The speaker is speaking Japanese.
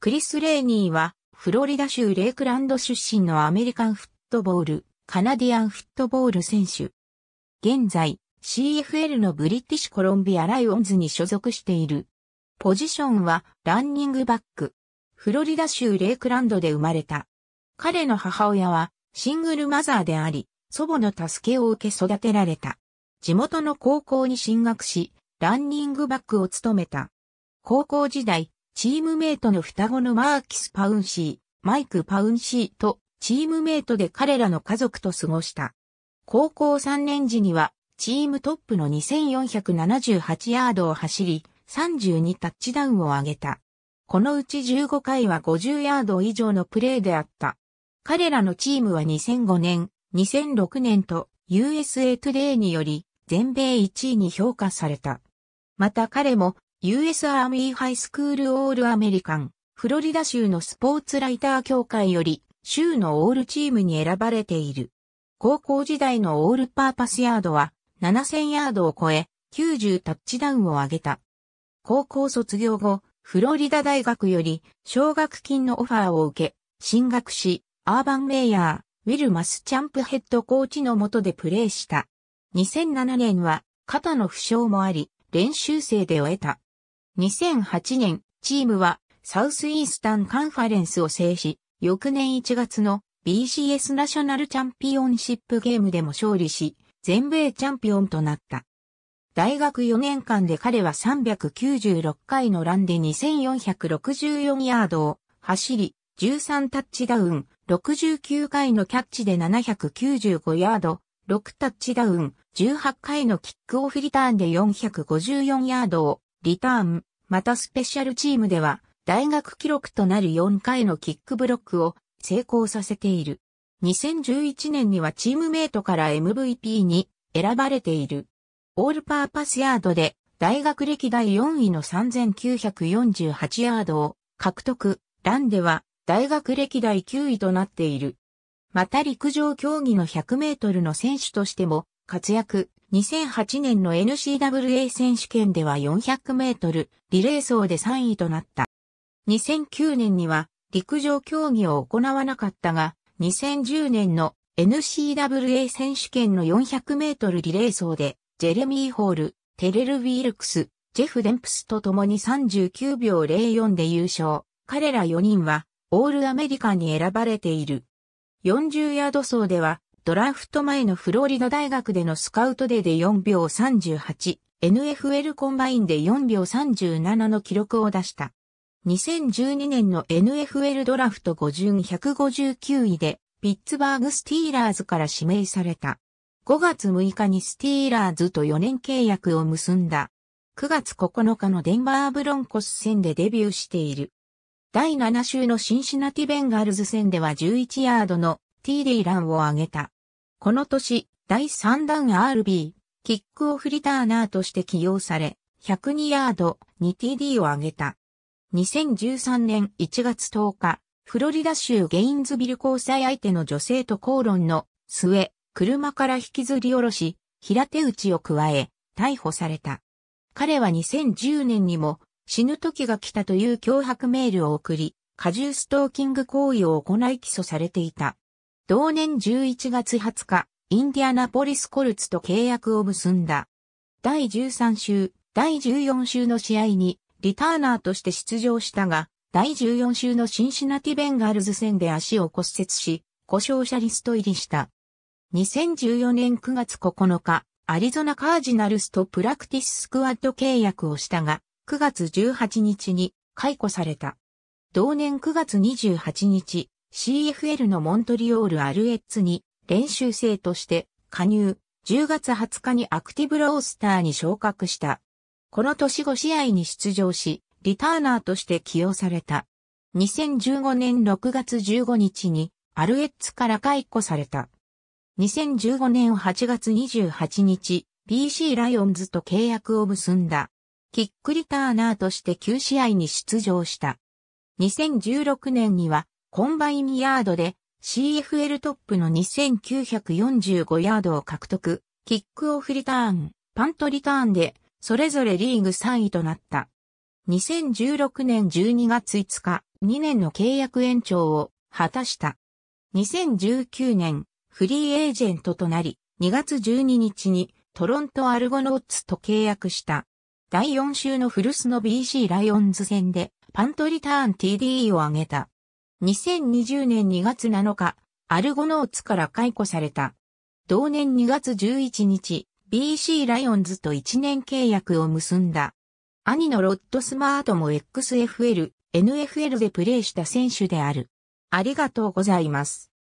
クリス・レーニーは、フロリダ州レイクランド出身のアメリカンフットボール、カナディアンフットボール選手。現在、CFL のブリティッシュコロンビアライオンズに所属している。ポジションは、ランニングバック。フロリダ州レイクランドで生まれた。彼の母親は、シングルマザーであり、祖母の助けを受け育てられた。地元の高校に進学し、ランニングバックを務めた。高校時代、チームメイトの双子のマーキス・パウンシー、マイク・パウンシーとチームメイトで彼らの家族と過ごした。高校3年時にはチームトップの2478ヤードを走り、32タッチダウンを挙げた。このうち15回は50ヤード以上のプレーであった。彼らのチームは2005年、2006年と USA トゥデイにより全米1位に評価された。また彼も US Army High s c h o o スクールオールアメリカン、フロリダ州のスポーツライター協会より、州のオールチームに選ばれている。高校時代のオールパーパスヤードは、7000ヤードを超え、90タッチダウンを上げた。高校卒業後、フロリダ大学より奨学金のオファーを受け、進学し、アーバンメイヤー、ウィルマスチャンプヘッドコーチの下でプレーした。2007年は肩の負傷もあり、練習生で終えた。2008年、チームはサウスイースタンカンファレンスを制し、翌年1月の BCS ナショナルチャンピオンシップゲームでも勝利し、全米チャンピオンとなった。大学4年間で彼は396回のランで2464ヤードを走り、13タッチダウン、69回のキャッチで795ヤード、6タッチダウン、18回のキックオフリターンで454ヤードをリターン、またスペシャルチームでは、大学記録となる4回のキックブロックを成功させている。2011年にはチームメイトから MVP に選ばれている。オールパーパスヤードで大学歴代4位の3948ヤードを獲得。ランでは大学歴代9位となっている。また陸上競技の100メートルの選手としても活躍。2008年の NCWA 選手権では400メートルリレー走で3位となった。2009年には陸上競技を行わなかったが、2010年の NCWA 選手権の400メートルリレー走で、ジェレミー・ホール、テレル・ウィルクス、ジェフ・デンプスと共に39秒04で優勝。彼ら4人は、オールアメリカに選ばれている。40ヤード走では、ドラフト前のフロリダ大学でのスカウトデーで4秒38、NFL コンバインで4秒37の記録を出した。2012年の NFL ドラフト5 0 159位で、ピッツバーグスティーラーズから指名された。5月6日にスティーラーズと4年契約を結んだ。9月9日のデンバーブロンコス戦でデビューしている。第7週のシンシナティベンガルズ戦では11ヤードの TD ランを挙げた。この年、第3弾 RB、キックオフリターナーとして起用され、102ヤード、2TD を挙げた。2013年1月10日、フロリダ州ゲインズビル交際相手の女性と口論の末、車から引きずり下ろし、平手打ちを加え、逮捕された。彼は2010年にも死ぬ時が来たという脅迫メールを送り、過重ストーキング行為を行い起訴されていた。同年11月20日、インディアナポリスコルツと契約を結んだ。第13週、第14週の試合に、リターナーとして出場したが、第14週のシンシナティベンガールズ戦で足を骨折し、故障者リスト入りした。2014年9月9日、アリゾナカージナルスとプラクティススクワッド契約をしたが、9月18日に解雇された。同年9月28日、CFL のモントリオール・アルエッツに練習生として加入、10月20日にアクティブロースターに昇格した。この年5試合に出場し、リターナーとして起用された。2015年6月15日にアルエッツから解雇された。2015年8月28日、BC ライオンズと契約を結んだ。キックリターナーとして9試合に出場した。2016年にはコンバインヤードで CFL トップの2945ヤードを獲得、キックオフリターン、パントリターンで、それぞれリーグ3位となった。2016年12月5日、2年の契約延長を果たした。2019年、フリーエージェントとなり、2月12日にトロントアルゴノッツと契約した。第4週のフルスの BC ライオンズ戦でパントリターン TD を挙げた。2020年2月7日、アルゴノーツから解雇された。同年2月11日、BC ライオンズと1年契約を結んだ。兄のロッド・スマートも XFL、NFL でプレーした選手である。ありがとうございます。